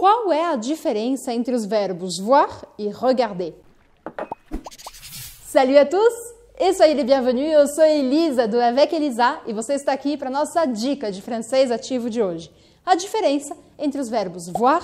Qual é a diferença entre os verbos voir e regarder? Salut à tous! Et soyez les bienvenus, eu sou Elisa do Avec Elisa e você está aqui para nossa dica de francês ativo de hoje. A diferença entre os verbos voir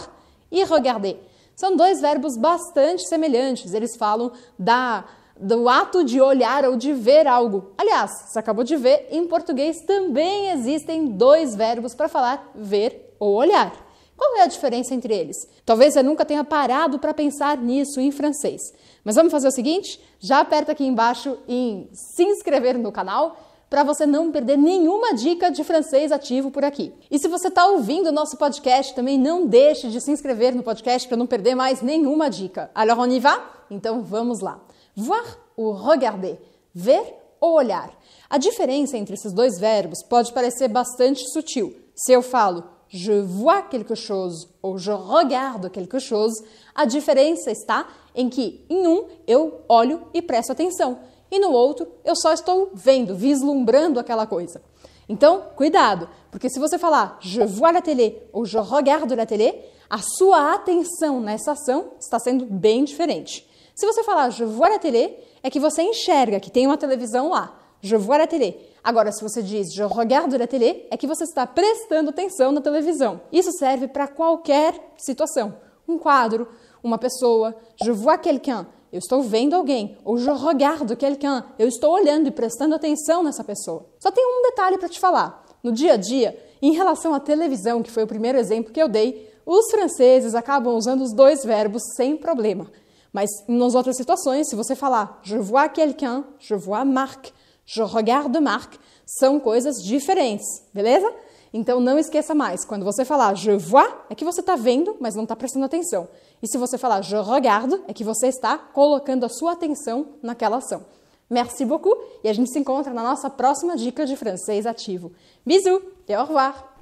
e regarder. São dois verbos bastante semelhantes, eles falam da do ato de olhar ou de ver algo. Aliás, você acabou de ver, em português também existem dois verbos para falar ver ou olhar. Qual é a diferença entre eles? Talvez você nunca tenha parado para pensar nisso em francês. Mas vamos fazer o seguinte: já aperta aqui embaixo em se inscrever no canal para você não perder nenhuma dica de francês ativo por aqui. E se você está ouvindo o nosso podcast, também não deixe de se inscrever no podcast para não perder mais nenhuma dica. Alors on y va? Então vamos lá. Voir ou regarder. Ver ou olhar. A diferença entre esses dois verbos pode parecer bastante sutil. Se eu falo je vois quelque chose ou je regarde quelque chose, a diferença está em que em um eu olho e presto atenção e no outro eu só estou vendo, vislumbrando aquela coisa. Então, cuidado, porque se você falar je vois la télé ou je regarde la télé, a sua atenção nessa ação está sendo bem diferente. Se você falar je vois la télé, é que você enxerga que tem uma televisão lá je vois la télé. Agora, se você diz je regarde la télé, é que você está prestando atenção na televisão. Isso serve para qualquer situação. Um quadro, uma pessoa, je vois quelqu'un, eu estou vendo alguém, ou je regarde quelqu'un, eu estou olhando e prestando atenção nessa pessoa. Só tem um detalhe para te falar. No dia a dia, em relação à televisão, que foi o primeiro exemplo que eu dei, os franceses acabam usando os dois verbos sem problema. Mas nas outras situações, se você falar je vois quelqu'un, je vois Marc, Je regarde marque são coisas diferentes, beleza? Então não esqueça mais, quando você falar je vois, é que você está vendo, mas não está prestando atenção. E se você falar je regarde, é que você está colocando a sua atenção naquela ação. Merci beaucoup e a gente se encontra na nossa próxima dica de francês ativo. Bisous e au revoir!